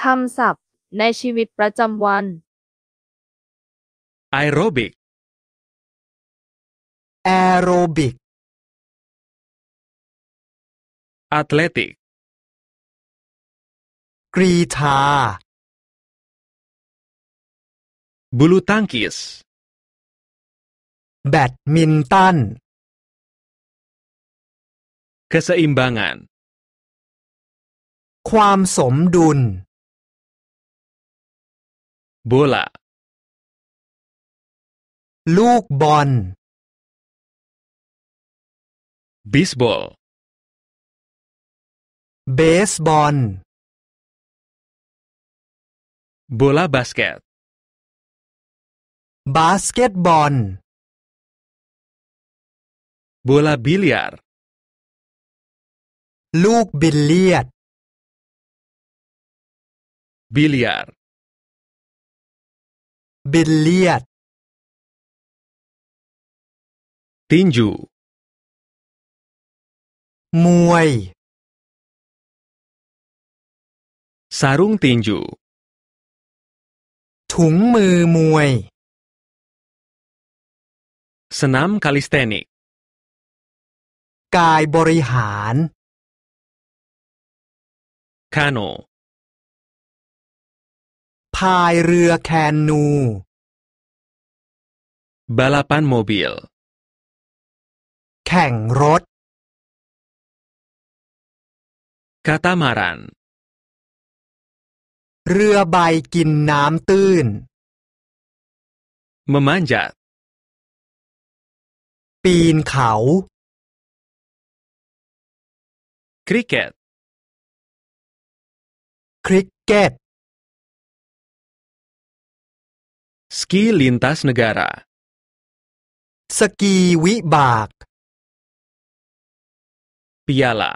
คำศัพท์ในชีวิตประจำวัน aerobic aerobic athletic กรีธาบุลูตังกิสแบดมินตัน keseimbangan ความสมดุล bola ลูกบอล baseball baseball bola basket basketball bola biliar ลูกบิลเลียด biliar บิลเลียดตินจู มวย sarung tinju ถุงมือมวยสนามคาลิสเตนิก กายบริหาร คาโนพายเรือแคนู balapan mobil แข่งรถ katamaran เรือใบกินน้ำตื้น memanjat ปีนเขา คริกเก็ตคริกเก็ต Ski lintas negara. Ski wibak. Piala.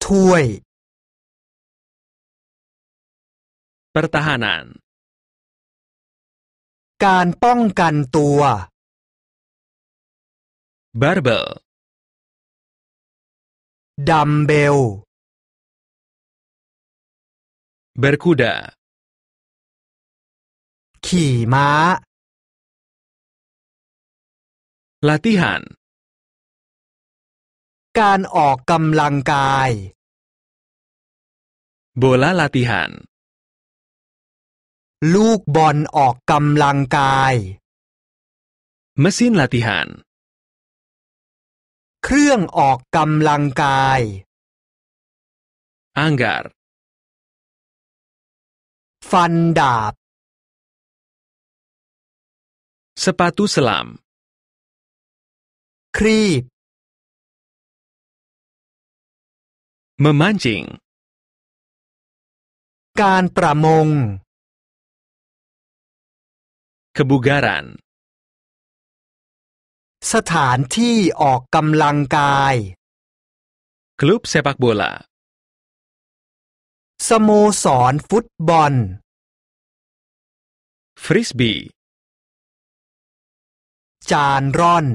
Tuai. Pertahanan. การป้องกันตัว barbel, dumbbell berkuda ขี่ม้า latihan การออกกำลังกาย bola latihan ลูกบอลออกกำลังกาย mesin latihan เครื่องออกกำลังกาย anggar ฟันดาบสปาตุสลามครีบมมันจิงการประมงขบุการันสถานที่ออกกำลังกายคลับเซปักบอลาสโมสรฟุตบอล ฟริสบีจานร่อน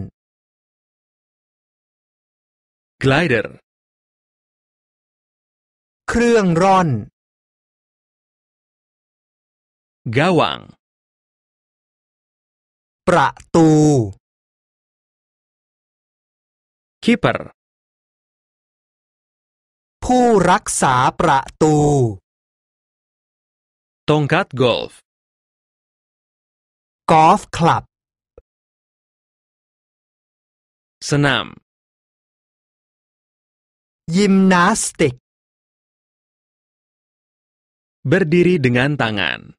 glider เครื่องร่อน gawang ประตู keeper ผู้รักษาประตู tongkat golf กอล์ฟคลับ Senam. Gimnastik. Berdiri dengan tangan.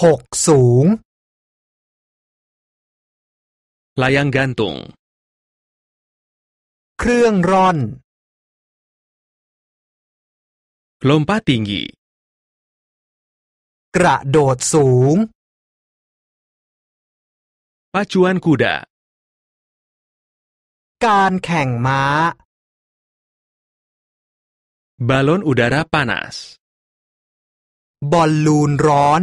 Hok sung. Layang gantung. ron, lompat tinggi sung pacuan kuda การแข่งม้า balon udara panas บอลลูนร้อน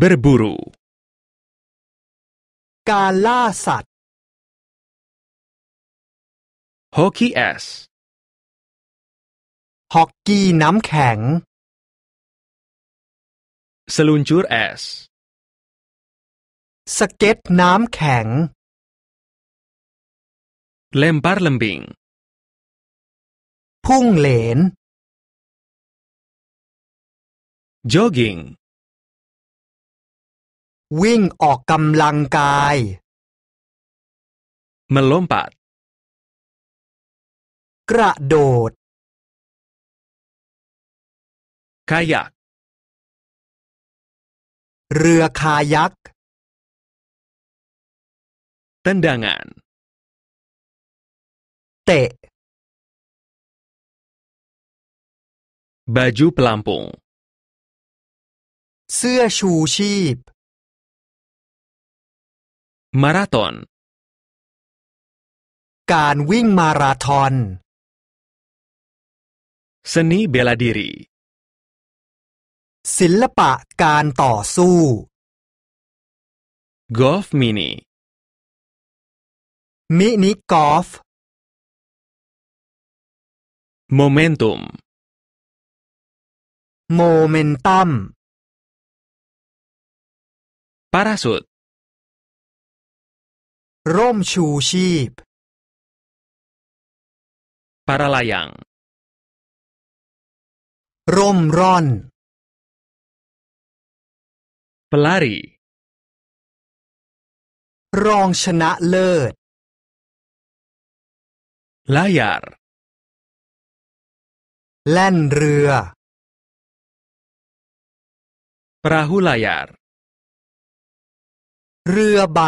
berburu การล่าสัตว์ h o k เ es ฮอกกี้น้ำแข็ง seluncur es สเก็ตน้ำแข็งเล่มปาร์ลมบิงพุ่งเหลน jogging วิ่งออกกำลังกายันล o m p a t กระโดดคายักเรือคายักตันดัง g นเตะบาจูปลัมปงเสื้อชูชีพมาราทอนการวิ่งมาราทอนสนีเบลาดิรีศิลปะการต่อสู้กอล์ฟมินิมินิกอล์ฟ momentum momentum parachute ร่มชูชีพ paralayang ร่มร่อน pelari รองชนะเลิศ layar แล่นเรือ perahu layar เรือใบ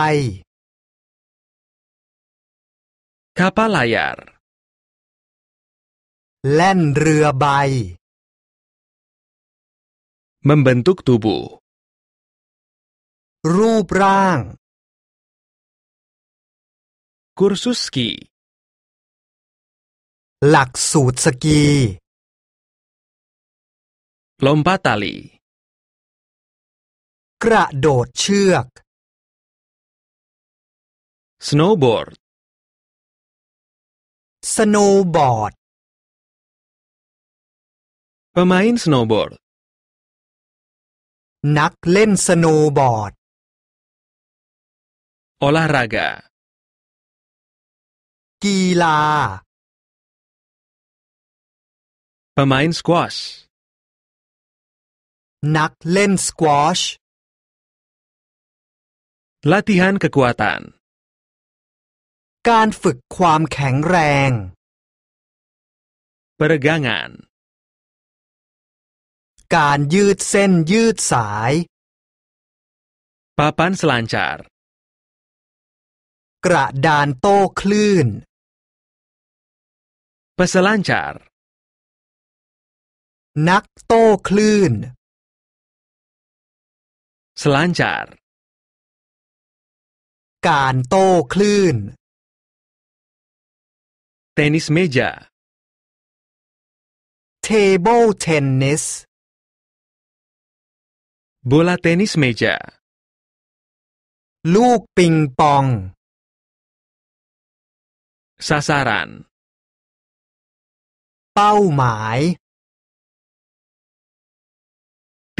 kapal layar แล่นเรือใบ membentuk tubuh รูปร่าง kursus ski หลักสูตรสกี Lompat tali. cek, snowboard snowboard pemain snowboard snowboard, olahraga gila, pemain squash นักเล่นสควอช latihan kekuatan การฝึกความแข็งแรง peregangan การยืดเส้นยืดสาย papan selancar กระดานโต้คลื่น peselancar นักโต้คลื่น selancar การโต้คลื่น tenis meja table tennis bola tenis meja ลูกปิงปอง sasaran เป้าหมาย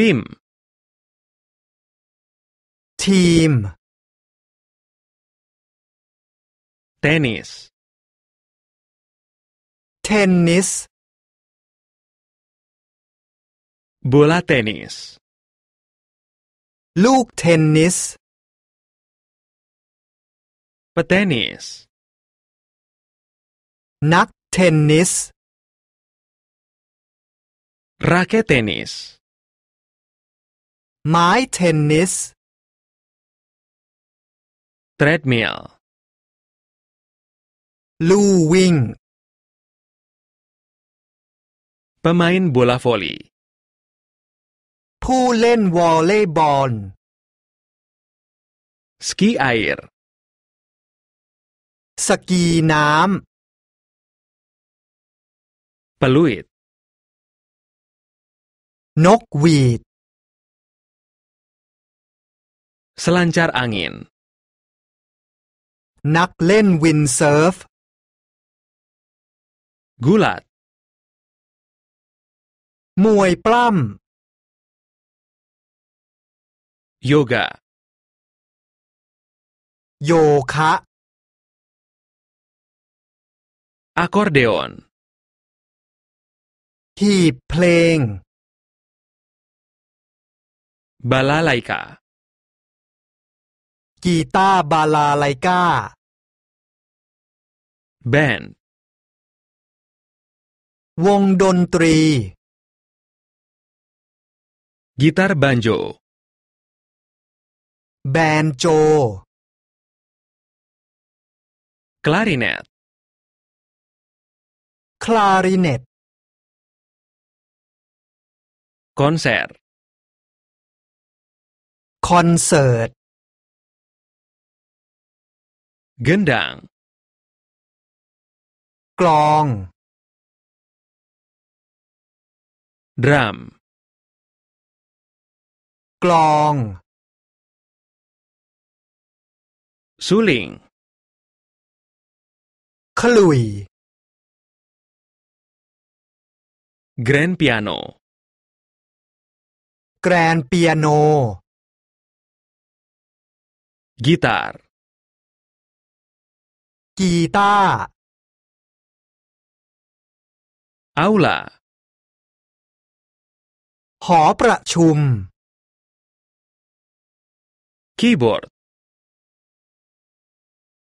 tim ทีมเทนนิสเทนนิสบอลเทนนิสลูกเทนนิส p เทนนิสนักเทนนิสร a c k e t t e น i s ไม้เทนนิส treadmill ลู่วิ่ง pemain bola voli volleyball, ski air ski สกีน้ำ peluit นกหวีด selancar angin นักเล่นวินเซิร์ฟกุลาดมวยปล้ำ โยกะโยคะอคอร์เดออนหีบเพลงบาลาไลกากีตาร์บาลาไลกาแบนวงดนตรี กีตาร์บันโจ แบนโจ คลาริเนต คลาริเนต คอนเสิร์ต คอนเสิร์ต gendang klong, drum klong, suling kelui grand piano grand piano, gitar กีตาร์เอาล่ะหอประชุม คีย์บอร์ด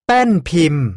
แป้นพิมพ์